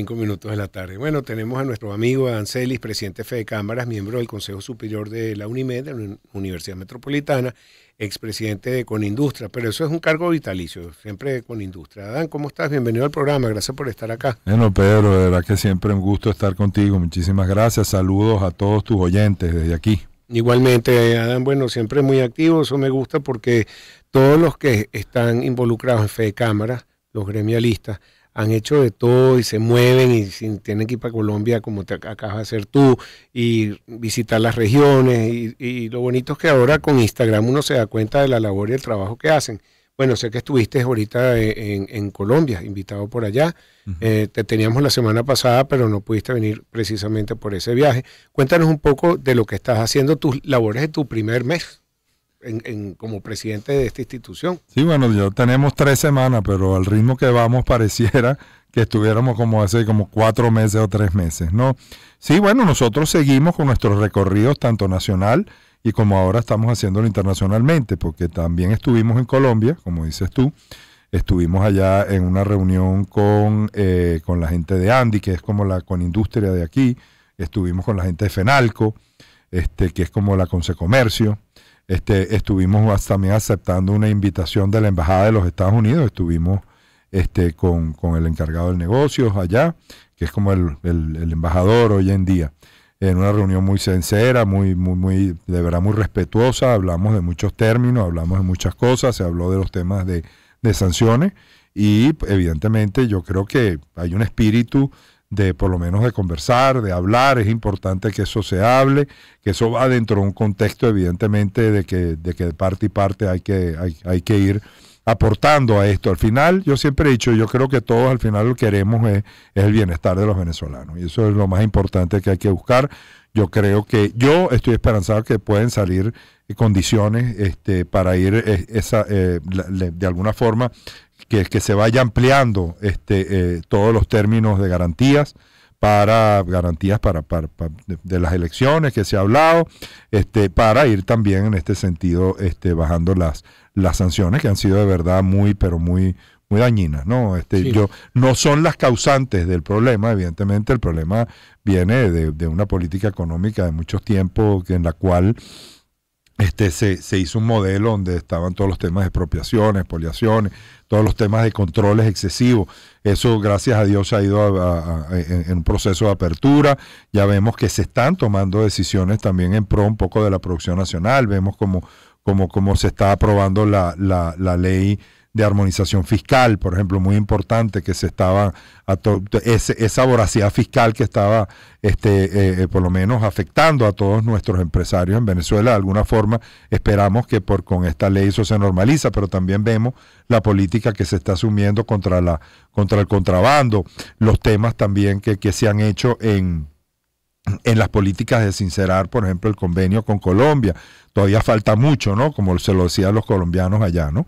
cinco minutos de la tarde. Bueno, tenemos a nuestro amigo Adán Celis, presidente de Fede Cámaras, miembro del Consejo Superior de la UNIMED, Universidad Metropolitana, expresidente de Conindustria, pero eso es un cargo vitalicio, siempre con Conindustria. Adán, ¿cómo estás? Bienvenido al programa, gracias por estar acá. Bueno, Pedro, de verdad que siempre un gusto estar contigo, muchísimas gracias, saludos a todos tus oyentes desde aquí. Igualmente, Adán, bueno, siempre muy activo, eso me gusta porque todos los que están involucrados en Fede Cámaras, los gremialistas, han hecho de todo y se mueven y tienen que ir para Colombia como te acabas de hacer tú y visitar las regiones y, lo bonito es que ahora con Instagram uno se da cuenta de la labor y el trabajo que hacen. Bueno, sé que estuviste ahorita e-, en, Colombia, invitado por allá. Eh, te teníamos la semana pasada, pero no pudiste venir precisamente por ese viaje. Cuéntanos un poco de lo que estás haciendo, tus labores de tu primer mes en, como presidente de esta institución. Sí, bueno, ya tenemos tres semanas, pero al ritmo que vamos pareciera que estuviéramos como hace como cuatro meses o tres meses, ¿no? Sí, bueno, nosotros seguimos con nuestros recorridos tanto nacional y como ahora estamos haciéndolo internacionalmente, porque también estuvimos en Colombia, como dices tú, estuvimos allá en una reunión con, eh, con la gente de Andy, que es como la con industria de aquí, estuvimos con la gente de Fenalco, este, que es como la consecomercio Comercio, este, estuvimos también aceptando una invitación de la Embajada de los Estados Unidos, estuvimos este, con, el encargado del negocios allá, que es como el, embajador hoy en día, en una reunión muy sincera, muy, muy, muy, de verdad muy respetuosa, hablamos de muchos términos, hablamos de muchas cosas, se habló de los temas de sanciones y evidentemente yo creo que hay un espíritu de por lo menos de conversar, de hablar, es importante que eso se hable, que eso va dentro de un contexto evidentemente de que de, que parte y parte hay que, hay, que ir aportando a esto. Al final, yo siempre he dicho, yo creo que todos al final lo que queremos es, el bienestar de los venezolanos. Y eso es lo más importante que hay que buscar. Yo creo que, yo estoy esperanzado que pueden salir condiciones este, para ir eh, esa, eh, de alguna forma que, se vaya ampliando este, eh, todos los términos de garantías para garantías para, de, las elecciones que se ha hablado, este, para ir también en este sentido este, bajando las, las sanciones que han sido de verdad muy, pero muy, muy dañinas, ¿no? Este, yo, no son las causantes del problema, evidentemente el problema viene de, de una política económica de muchos tiempos en la cual este, se, hizo un modelo donde estaban todos los temas de expropiaciones, poliaciones, todos los temas de controles excesivos. Eso, gracias a Dios, ha ido en, un proceso de apertura. Ya vemos que se están tomando decisiones también en pro un poco de la producción nacional. Vemos cómo como, como se está aprobando la, la ley de armonización fiscal, por ejemplo, muy importante que se estaba, a esa voracidad fiscal que estaba, este, eh, eh, por lo menos, afectando a todos nuestros empresarios en Venezuela. De alguna forma, esperamos que por, con esta ley eso se normaliza, pero también vemos la política que se está asumiendo contra, la, contra el contrabando, los temas también que, que se han hecho en en las políticas de sincerar, por ejemplo, el convenio con Colombia. Todavía falta mucho, ¿no? Como se lo decían los colombianos allá, ¿no?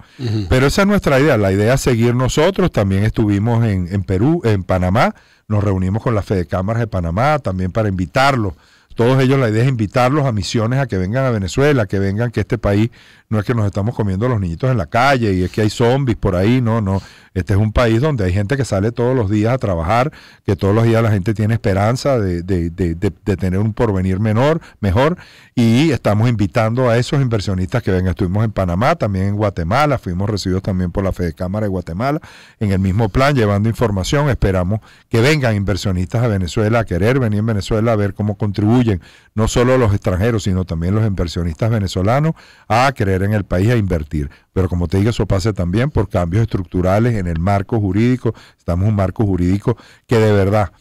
Pero esa es nuestra idea. La idea es seguir nosotros. También estuvimos en, en Perú, en Panamá. Nos reunimos con la Fede Cámaras de Panamá también para invitarlos. Todos ellos la idea es invitarlos a misiones a que vengan a Venezuela, que vengan que este país no es que nos estamos comiendo los niñitos en la calle y es que hay zombies por ahí, no, no. Este es un país donde hay gente que sale todos los días a trabajar, que todos los días la gente tiene esperanza de, tener un porvenir menor, mejor, y estamos invitando a esos inversionistas que vengan. Estuvimos en Panamá, también en Guatemala, fuimos recibidos también por la Fede Cámara de Guatemala en el mismo plan, llevando información. Esperamos que vengan inversionistas a Venezuela, a querer venir a Venezuela a ver cómo contribuyen, no solo los extranjeros, sino también los inversionistas venezolanos, a creer en el país, a e invertir. Pero como te digo, eso pase también por cambios estructurales en el marco jurídico. Estamos en un marco jurídico que de verdad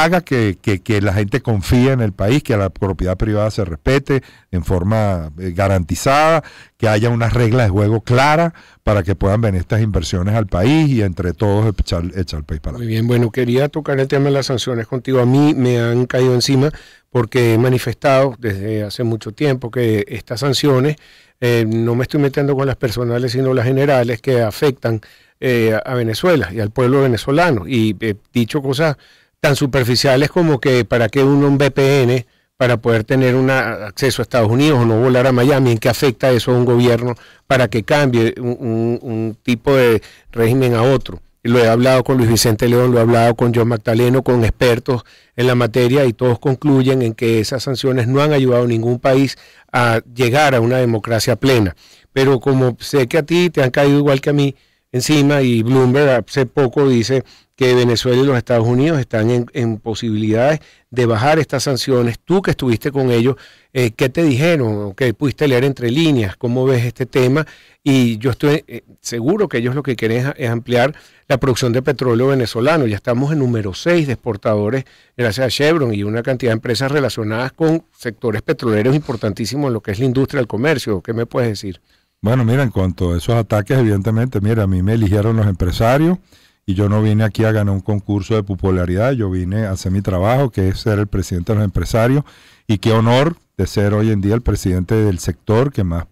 haga que, la gente confíe en el país, que la propiedad privada se respete en forma eh, garantizada, que haya unas reglas de juego claras para que puedan venir estas inversiones al país y entre todos echar, el país para Muy bien, bueno, quería tocar el tema de las sanciones contigo. A mí me han caído encima porque he manifestado desde hace mucho tiempo que estas sanciones, eh, no me estoy metiendo con las personales, sino las generales que afectan eh, a Venezuela y al pueblo venezolano. Y he dicho cosas tan superficiales como que para qué uno un VPN para poder tener un acceso a Estados Unidos o no volar a Miami, ¿en qué afecta eso a un gobierno para que cambie un, tipo de régimen a otro? Y lo he hablado con Luis Vicente León, lo he hablado con John Magdaleno, con expertos en la materia y todos concluyen en que esas sanciones no han ayudado a ningún país a llegar a una democracia plena. Pero como sé que a ti te han caído igual que a mí encima y Bloomberg hace poco dice que Venezuela y los Estados Unidos están en, posibilidades de bajar estas sanciones. Tú que estuviste con ellos, eh, ¿qué te dijeron? ¿Qué pudiste leer entre líneas? ¿Cómo ves este tema? Y yo estoy eh, seguro que ellos lo que quieren es ampliar la producción de petróleo venezolano. Ya estamos en número 6 de exportadores gracias a Chevron y una cantidad de empresas relacionadas con sectores petroleros importantísimos en lo que es la industria del comercio. ¿Qué me puedes decir? Bueno, mira, en cuanto a esos ataques, evidentemente, mira, a mí me eligieron los empresarios, y yo no vine aquí a ganar un concurso de popularidad, yo vine a hacer mi trabajo, que es ser el presidente de los empresarios. Y qué honor de ser hoy en día el presidente del sector que más,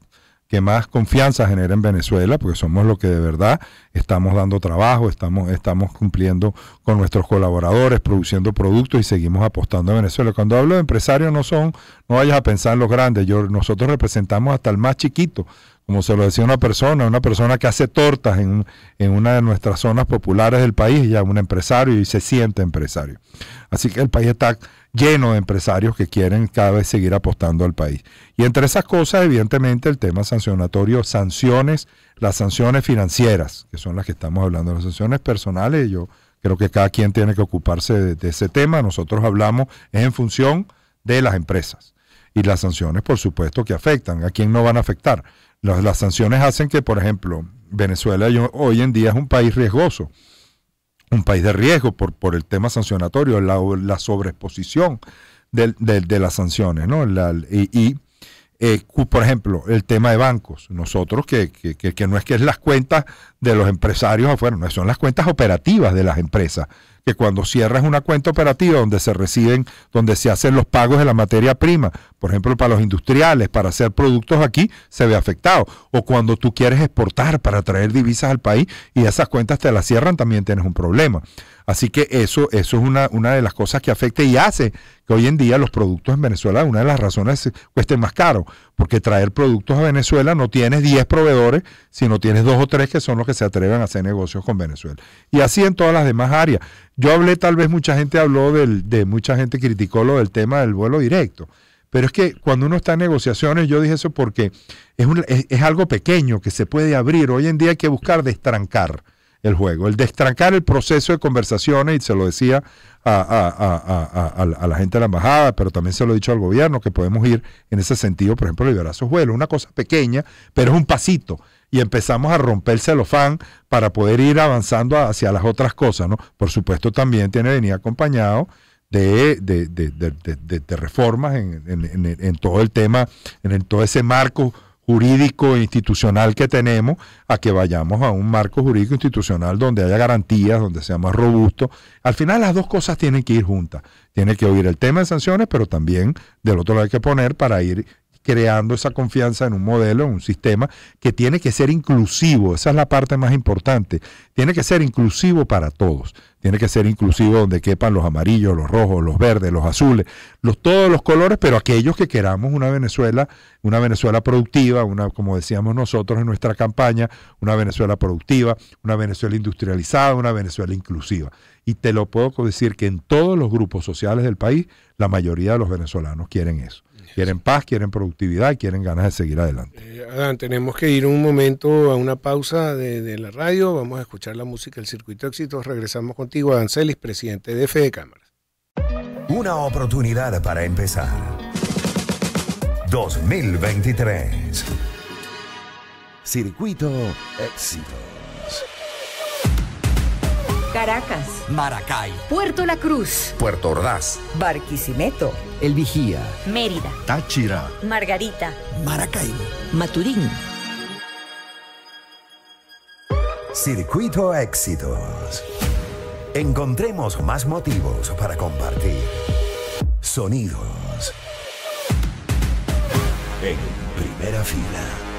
que más confianza genera en Venezuela, porque somos los que de verdad estamos dando trabajo, estamos, estamos cumpliendo con nuestros colaboradores, produciendo productos y seguimos apostando a Venezuela. Cuando hablo de empresarios no son, no vayas a pensar en los grandes, yo, nosotros representamos hasta el más chiquito como se lo decía una persona, una persona que hace tortas en, una de nuestras zonas populares del país, ya un empresario y se siente empresario. Así que el país está lleno de empresarios que quieren cada vez seguir apostando al país. Y entre esas cosas, evidentemente, el tema sancionatorio, sanciones, las sanciones financieras, que son las que estamos hablando, las sanciones personales, yo creo que cada quien tiene que ocuparse de, de ese tema. Nosotros hablamos en función de las empresas. Y las sanciones, por supuesto, que afectan. ¿A quién no van a afectar? Las, sanciones hacen que, por ejemplo, Venezuela hoy en día es un país riesgoso, un país de riesgo por, por el tema sancionatorio, la, la sobreexposición de, de, las sanciones, ¿no? y, eh, por ejemplo, el tema de bancos. Nosotros, que, que, que, no es que es las cuentas de los empresarios afuera, no, son las cuentas operativas de las empresas cuando cierras una cuenta operativa donde se reciben, donde se hacen los pagos de la materia prima, por ejemplo, para los industriales, para hacer productos aquí, se ve afectado. O cuando tú quieres exportar para traer divisas al país y esas cuentas te las cierran, también tienes un problema. Así que eso, eso es una, de las cosas que afecta y hace que hoy en día los productos en Venezuela, una de las razones, cuesten más caro, porque traer productos a Venezuela no tienes 10 proveedores, sino tienes dos o tres que son los que se atreven a hacer negocios con Venezuela. Y así en todas las demás áreas. Yo hablé, tal vez mucha gente habló de, mucha gente criticó lo del tema del vuelo directo. Pero es que cuando uno está en negociaciones, yo dije eso porque es, un, es algo pequeño que se puede abrir. Hoy en día hay que buscar destrancar el juego, el destrancar el proceso de conversaciones, y se lo decía a, la gente de la embajada, pero también se lo he dicho al gobierno, que podemos ir en ese sentido, por ejemplo, liberar esos vuelos, una cosa pequeña, pero es un pasito, y empezamos a romper el celofán para poder ir avanzando hacia las otras cosas, ¿no? Por supuesto, también tiene venir acompañado. De, de, de, de reformas en, en, en, en, todo el tema, en todo ese marco jurídico e institucional que tenemos a que vayamos a un marco jurídico institucional donde haya garantías, donde sea más robusto. Al final las dos cosas tienen que ir juntas. Tiene que oír el tema de sanciones, pero también del otro lado hay que poner para ir creando esa confianza en un modelo, en un sistema que tiene que ser inclusivo, esa es la parte más importante, tiene que ser inclusivo para todos, tiene que ser inclusivo donde quepan los amarillos, los rojos, los verdes, los azules, los, todos los colores, pero aquellos que queramos una Venezuela, una Venezuela productiva, una, como decíamos nosotros en nuestra campaña, una Venezuela productiva, una Venezuela industrializada, una Venezuela inclusiva. Y te lo puedo decir que en todos los grupos sociales del país, la mayoría de los venezolanos quieren eso. Quieren paz, quieren productividad, quieren ganas de seguir adelante. Eh, Adán, tenemos que ir un momento a una pausa de, la radio. Vamos a escuchar la música del Circuito Éxito. Regresamos contigo, Adán Celis, presidente de Fede Cámaras. Una oportunidad para empezar. 2023. Circuito Éxito. Caracas, Maracay, Puerto La Cruz, Puerto Ordaz, Barquisimeto, El Vigía, Mérida, Táchira, Margarita, Maracay Maturín. Circuito Éxitos. Encontremos más motivos para compartir. Sonidos. En primera fila.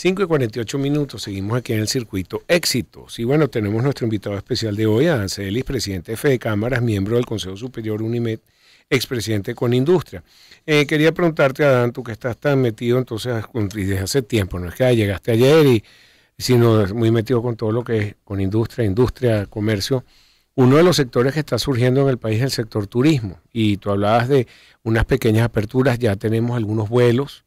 5 y 48 minutos, seguimos aquí en el circuito éxitos. Y bueno, tenemos nuestro invitado especial de hoy, Adán Celis, presidente de Cámaras, miembro del Consejo Superior Unimed, expresidente con Industria. Eh, quería preguntarte, Adán, tú que estás tan metido entonces desde hace tiempo, no es que llegaste ayer, y, sino muy metido con todo lo que es con industria, industria, comercio. Uno de los sectores que está surgiendo en el país es el sector turismo. Y tú hablabas de unas pequeñas aperturas, ya tenemos algunos vuelos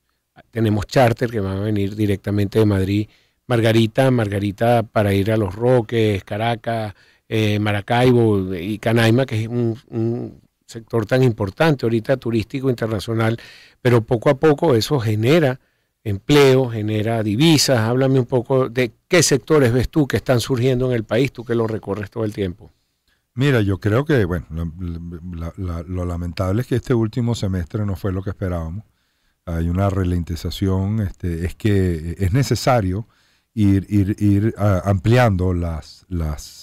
tenemos charter que va a venir directamente de Madrid. Margarita, Margarita para ir a Los Roques, Caracas, eh, Maracaibo eh, y Canaima, que es un, sector tan importante ahorita turístico internacional, pero poco a poco eso genera empleo, genera divisas. Háblame un poco de qué sectores ves tú que están surgiendo en el país, tú que lo recorres todo el tiempo. Mira, yo creo que, bueno, lo lamentable es que este último semestre no fue lo que esperábamos hay una ralentización, este, es que eh, es necesario ir, ir, ah, ampliando las, las,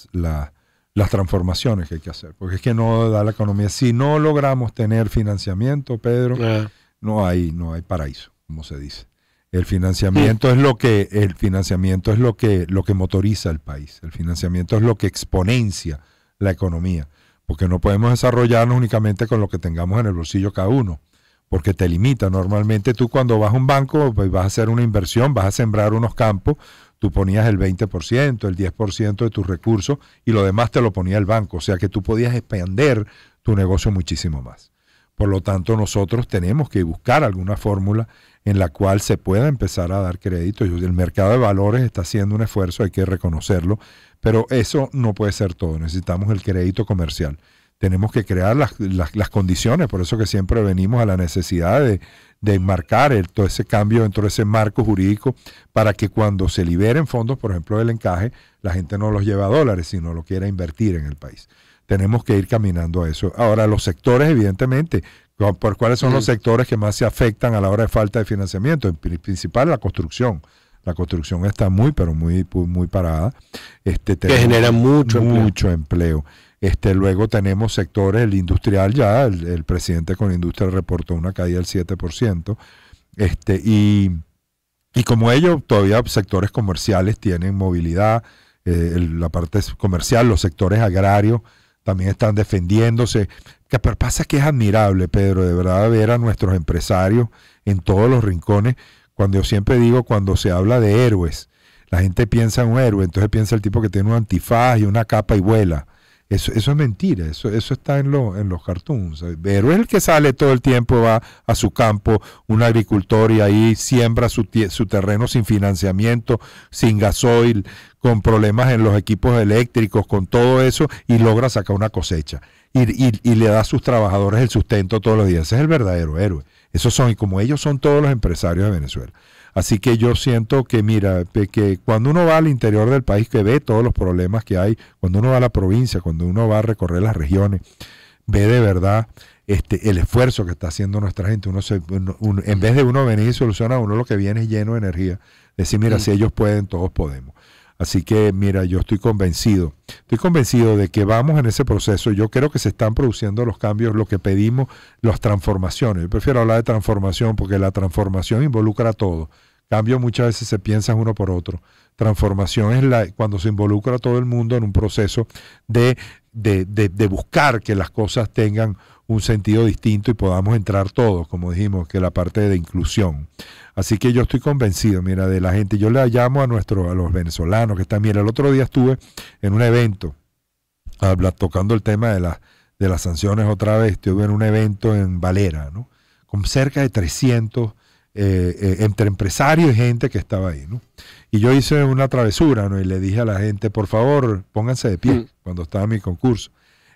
transformaciones que hay que hacer, porque es que no da la economía. Si no logramos tener financiamiento, Pedro, ah. no, hay, no hay paraíso, como se dice. El financiamiento es lo que el financiamiento es lo que lo que motoriza el país. El financiamiento es lo que exponencia la economía, porque no podemos desarrollarnos únicamente con lo que tengamos en el bolsillo cada uno porque te limita. Normalmente tú cuando vas a un banco pues, vas a hacer una inversión, vas a sembrar unos campos, tú ponías el 20%, el 10% de tus recursos y lo demás te lo ponía el banco. O sea que tú podías expander tu negocio muchísimo más. Por lo tanto, nosotros tenemos que buscar alguna fórmula en la cual se pueda empezar a dar crédito. El mercado de valores está haciendo un esfuerzo, hay que reconocerlo, pero eso no puede ser todo. Necesitamos el crédito comercial tenemos que crear las, condiciones, por eso que siempre venimos a la necesidad de, enmarcar todo ese cambio dentro de ese marco jurídico para que cuando se liberen fondos, por ejemplo, del encaje, la gente no los lleva a dólares, sino lo quiera invertir en el país. Tenemos que ir caminando a eso. Ahora, los sectores, evidentemente, ¿por cuáles son los sectores que más se afectan a la hora de falta de financiamiento? En principal, la construcción. La construcción está muy, pero muy, muy parada. Este, que genera mucho, mucho empleo. Este, luego tenemos sectores, el industrial ya, el, presidente con industria reportó una caída del 7%. Este, y, y como ellos, todavía sectores comerciales tienen movilidad, eh, la parte comercial, los sectores agrarios también están defendiéndose. Que pero pasa que es admirable, Pedro, de verdad ver a nuestros empresarios en todos los rincones. Cuando yo siempre digo, cuando se habla de héroes, la gente piensa en un héroe, entonces piensa el tipo que tiene un antifaz y una capa y vuela. Eso, eso es mentira, eso, eso está en, en los cartoons. Pero es el que sale todo el tiempo, va a su campo, un agricultor y ahí siembra su, terreno sin financiamiento, sin gasoil, con problemas en los equipos eléctricos, con todo eso, y logra sacar una cosecha. Y, y le da a sus trabajadores el sustento todos los días. Ese es el verdadero héroe. Esos son, y como ellos son todos los empresarios de Venezuela. Así que yo siento que, mira, que cuando uno va al interior del país, que ve todos los problemas que hay, cuando uno va a la provincia, cuando uno va a recorrer las regiones, ve de verdad este, el esfuerzo que está haciendo nuestra gente. Uno en vez de uno venir y solucionar, uno lo que viene es lleno de energía. Decir, mira, si ellos pueden, todos podemos. Así que mira, yo estoy convencido, estoy convencido de que vamos en ese proceso. Yo creo que se están produciendo los cambios, lo que pedimos, las transformaciones. Yo prefiero hablar de transformación porque la transformación involucra a todo. Cambio muchas veces se piensa uno por otro. Transformación es la, cuando se involucra a todo el mundo en un proceso de, de, de, de buscar que las cosas tengan un sentido distinto y podamos entrar todos, como dijimos, que la parte de inclusión. Así que yo estoy convencido, mira, de la gente. Yo le llamo a nuestros, a los venezolanos que están. Mira, el otro día estuve en un evento habla, tocando el tema de, de las sanciones otra vez. Estuve en un evento en Valera, ¿no? Con cerca de 300 eh, eh, entre empresarios y gente que estaba ahí, ¿no? Y yo hice una travesura, ¿no? Y le dije a la gente, por favor, pónganse de pie, mm. cuando estaba en mi concurso,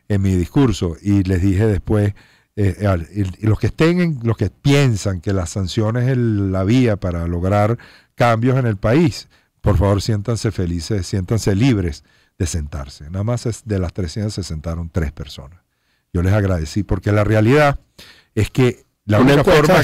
en mi discurso. Y les dije después, eh, eh, los que estén los que piensan que las sanciones es la vía para lograr cambios en el país, por favor siéntanse felices, siéntanse libres de sentarse. Nada más de las 300 se sentaron tres personas. Yo les agradecí porque la realidad es que la única forma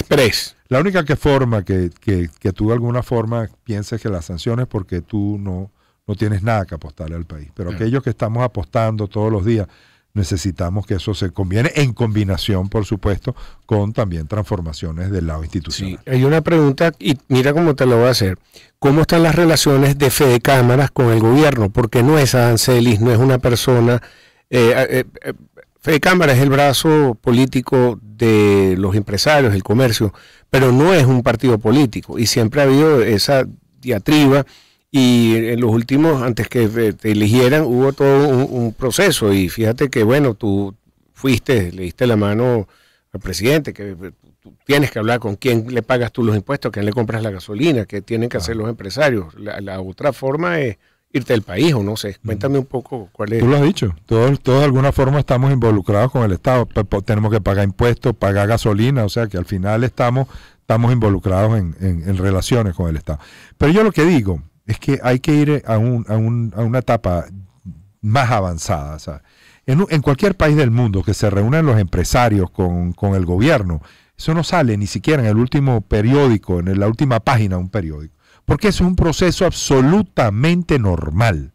La única que forma que, que, tú de alguna forma pienses que las sanciones porque tú no, no tienes nada que apostarle al país. Pero aquellos que estamos apostando todos los días necesitamos que eso se conviene en combinación, por supuesto, con también transformaciones del lado institucional. hay una pregunta y mira cómo te lo voy a hacer. ¿Cómo están las relaciones de Fede Cámaras con el gobierno? Porque no es Ancelis, no es una persona... fe eh, de eh, eh, Fede Cámaras es el brazo político de los empresarios, el comercio, pero no es un partido político y siempre ha habido esa diatriba y en los últimos, antes que te eligieran, hubo todo un, proceso y fíjate que, bueno, tú fuiste, le diste la mano al presidente, que eh, tú tienes que hablar con quién le pagas tú los impuestos, quién le compras la gasolina, qué tienen que hacer los empresarios. La, otra forma es irte del país o no sé. Cuéntame un poco cuál es. Tú lo has dicho, todos, todos de alguna forma estamos involucrados con el Estado, tenemos que pagar impuestos, pagar gasolina, o sea que al final estamos, estamos involucrados en, en relaciones con el Estado. Pero yo lo que digo, es que hay que ir a, un, una etapa más avanzada. en, cualquier país del mundo que se reúnan los empresarios con, con, el gobierno, eso no sale ni siquiera en el último periódico, en la última página de un periódico, porque eso es un proceso absolutamente normal.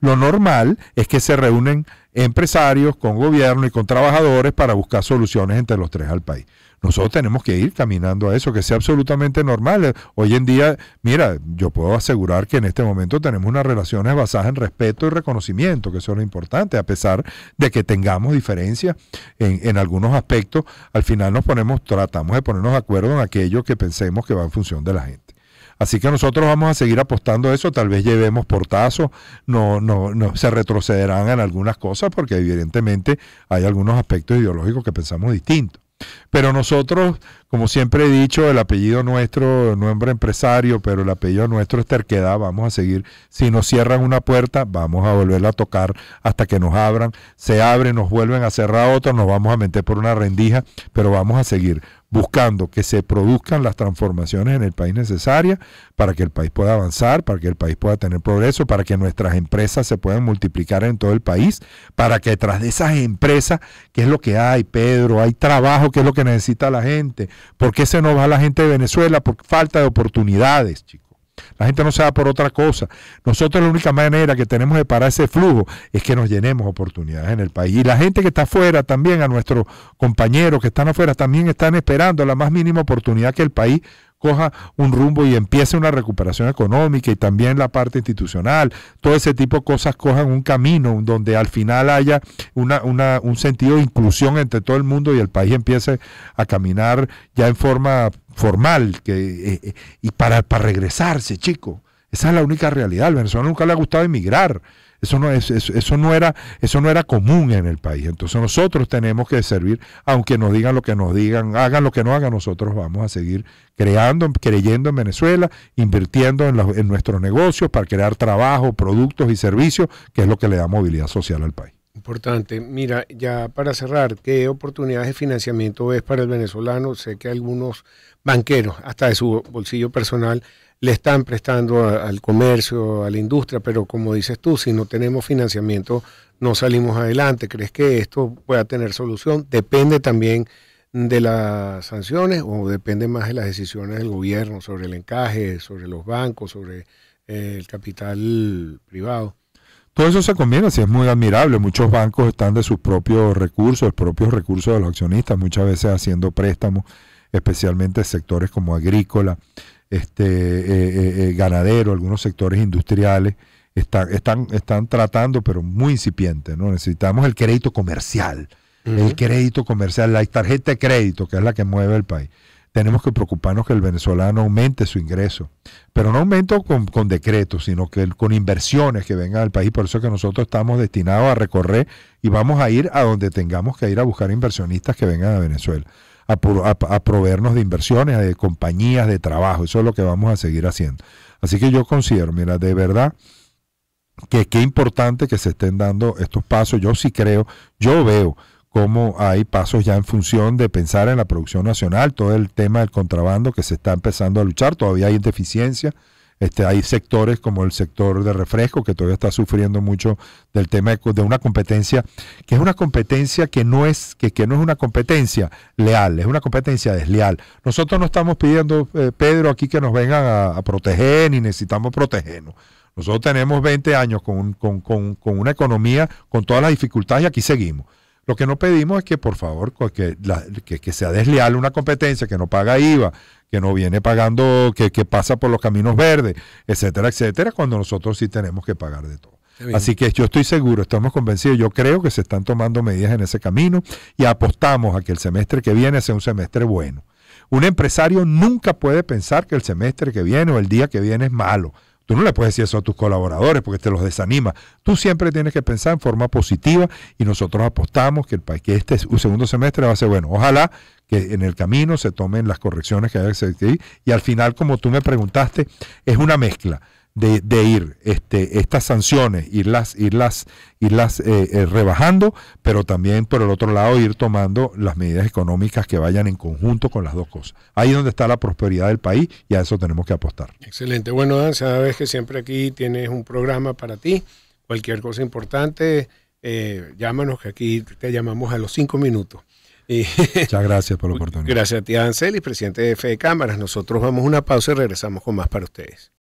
Lo normal es que se reúnen empresarios con gobierno y con trabajadores para buscar soluciones entre los tres al país. Nosotros tenemos que ir caminando a eso, que sea absolutamente normal. Hoy en día, mira, yo puedo asegurar que en este momento tenemos unas relaciones basadas en respeto y reconocimiento, que eso es lo importante, a pesar de que tengamos diferencias en, algunos aspectos, al final nos ponemos, tratamos de ponernos de acuerdo en aquello que pensemos que va en función de la gente. Así que nosotros vamos a seguir apostando a eso, tal vez llevemos portazos, no, no, no, se retrocederán en algunas cosas porque evidentemente hay algunos aspectos ideológicos que pensamos distintos. Pero nosotros, como siempre he dicho, el apellido nuestro, nombre empresario, pero el apellido nuestro es terquedad, vamos a seguir. Si nos cierran una puerta, vamos a volverla a tocar hasta que nos abran. Se abren, nos vuelven a cerrar otra, nos vamos a meter por una rendija, pero vamos a seguir buscando que se produzcan las transformaciones en el país necesarias para que el país pueda avanzar, para que el país pueda tener progreso, para que nuestras empresas se puedan multiplicar en todo el país, para que tras de esas empresas, qué es lo que hay, Pedro, hay trabajo, qué es lo que necesita la gente, ¿por qué se nos va la gente de Venezuela? Por falta de oportunidades, chicos. La gente no se va por otra cosa. Nosotros la única manera que tenemos de parar ese flujo es que nos llenemos oportunidades en el país. Y la gente que está afuera también, a nuestros compañeros que están afuera, también están esperando la más mínima oportunidad que el país coja un rumbo y empiece una recuperación económica y también la parte institucional, todo ese tipo de cosas cojan un camino donde al final haya una, un sentido de inclusión entre todo el mundo y el país empiece a caminar ya en forma formal que, eh, eh, y para, para regresarse, chico. Esa es la única realidad. Al nunca le ha gustado emigrar. Eso no, es, eso, no era, eso no era común en el país. Entonces nosotros tenemos que servir, aunque nos digan lo que nos digan, hagan lo que no hagan, nosotros vamos a seguir creando, creyendo en Venezuela, invirtiendo en, en nuestros negocios para crear trabajo, productos y servicios, que es lo que le da movilidad social al país importante. Mira, ya para cerrar, ¿qué oportunidades de financiamiento ves para el venezolano? Sé que algunos banqueros, hasta de su bolsillo personal, le están prestando al comercio, a la industria, pero como dices tú, si no tenemos financiamiento, no salimos adelante. ¿Crees que esto pueda tener solución? Depende también de las sanciones o depende más de las decisiones del gobierno sobre el encaje, sobre los bancos, sobre eh, el capital privado. Todo eso se conviene, si es muy admirable. Muchos bancos están de sus propios recursos, los propios recursos de los accionistas, muchas veces haciendo préstamos, especialmente sectores como agrícola, este, eh, eh, eh, ganadero, algunos sectores industriales. están, están tratando, pero muy incipiente. ¿no? Necesitamos el crédito comercial, el crédito comercial, la tarjeta de crédito, que es la que mueve el país tenemos que preocuparnos que el venezolano aumente su ingreso, pero no aumento con, decretos, sino que con inversiones que vengan al país. Por eso es que nosotros estamos destinados a recorrer y vamos a ir a donde tengamos que ir a buscar inversionistas que vengan a Venezuela. A, a, proveernos de inversiones, de compañías, de trabajo. Eso es lo que vamos a seguir haciendo. Así que yo considero, mira, de verdad que qué importante que se estén dando estos pasos. Yo sí creo, yo veo cómo hay pasos ya en función de pensar en la producción nacional, todo el tema del contrabando que se está empezando a luchar, todavía hay deficiencia. Este, hay sectores como el sector de refresco que todavía está sufriendo mucho del tema de, una competencia que es una competencia que no es que, no es una competencia leal, es una competencia desleal. Nosotros no estamos pidiendo, eh, Pedro, aquí que nos vengan a, proteger ni necesitamos protegernos. Nosotros tenemos 20 años con, con, con una economía con todas las dificultades y aquí seguimos. Lo que no pedimos es que, por favor, que, que, sea desleal una competencia que no paga IVA, que no viene pagando, que, que pasa por los caminos verdes, etcétera, etcétera, cuando nosotros sí tenemos que pagar de todo. Así que yo estoy seguro, estamos convencidos, yo creo que se están tomando medidas en ese camino y apostamos a que el semestre que viene sea un semestre bueno. Un empresario nunca puede pensar que el semestre que viene o el día que viene es malo. Tú no le puedes decir eso a tus colaboradores porque te los desanima. Tú siempre tienes que pensar en forma positiva y nosotros apostamos que, el, este segundo semestre va a ser bueno. Ojalá que en el camino se tomen las correcciones que hay que y al final, como tú me preguntaste, es una mezcla de, ir este, estas sanciones, irlas, irlas, eh, eh, rebajando, pero también por el otro lado ir tomando las medidas económicas que vayan en conjunto con las dos cosas. Ahí es donde está la prosperidad del país y a eso tenemos que apostar. Excelente. Bueno, Dan, sabes que siempre aquí tienes un programa para ti. Cualquier cosa importante, eh, llámanos que aquí te llamamos a los cinco minutos. Muchas gracias por la oportunidad. Gracias a ti, Celis presidente de Fe Cámaras. Nosotros vamos a una pausa y regresamos con más para ustedes.